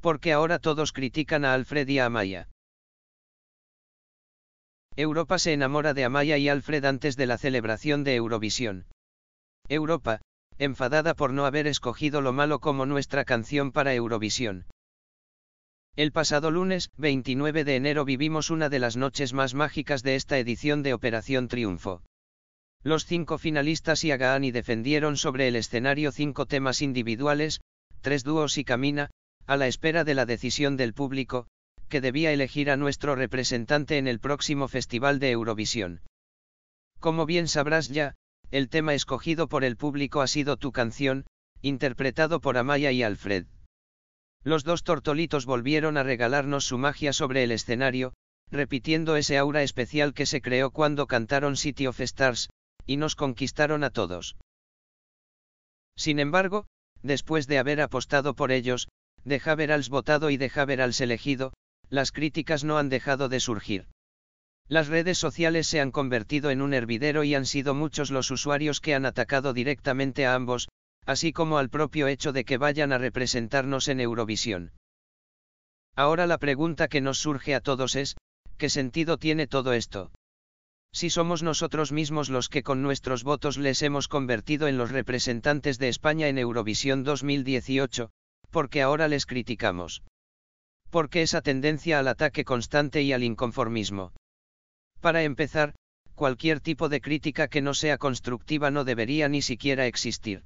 porque ahora todos critican a Alfred y a Amaya. Europa se enamora de Amaya y Alfred antes de la celebración de Eurovisión. Europa, enfadada por no haber escogido lo malo como nuestra canción para Eurovisión. El pasado lunes, 29 de enero, vivimos una de las noches más mágicas de esta edición de Operación Triunfo. Los cinco finalistas y Agaani defendieron sobre el escenario cinco temas individuales, tres dúos y Camina, a la espera de la decisión del público, que debía elegir a nuestro representante en el próximo Festival de Eurovisión. Como bien sabrás ya, el tema escogido por el público ha sido tu canción, interpretado por Amaya y Alfred. Los dos tortolitos volvieron a regalarnos su magia sobre el escenario, repitiendo ese aura especial que se creó cuando cantaron City of Stars, y nos conquistaron a todos. Sin embargo, después de haber apostado por ellos, de Haverals votado y de Haverals elegido, las críticas no han dejado de surgir. Las redes sociales se han convertido en un hervidero y han sido muchos los usuarios que han atacado directamente a ambos, así como al propio hecho de que vayan a representarnos en Eurovisión. Ahora la pregunta que nos surge a todos es, ¿qué sentido tiene todo esto? Si somos nosotros mismos los que con nuestros votos les hemos convertido en los representantes de España en Eurovisión 2018, porque ahora les criticamos. Porque esa tendencia al ataque constante y al inconformismo. Para empezar, cualquier tipo de crítica que no sea constructiva no debería ni siquiera existir.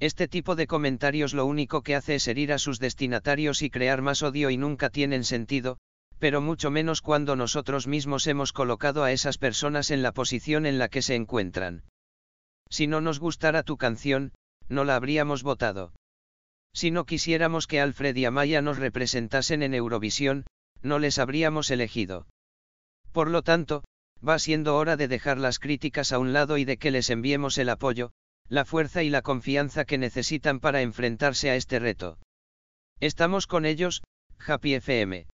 Este tipo de comentarios lo único que hace es herir a sus destinatarios y crear más odio y nunca tienen sentido, pero mucho menos cuando nosotros mismos hemos colocado a esas personas en la posición en la que se encuentran. Si no nos gustara tu canción, no la habríamos votado. Si no quisiéramos que Alfred y Amaya nos representasen en Eurovisión, no les habríamos elegido. Por lo tanto, va siendo hora de dejar las críticas a un lado y de que les enviemos el apoyo, la fuerza y la confianza que necesitan para enfrentarse a este reto. Estamos con ellos, Happy FM.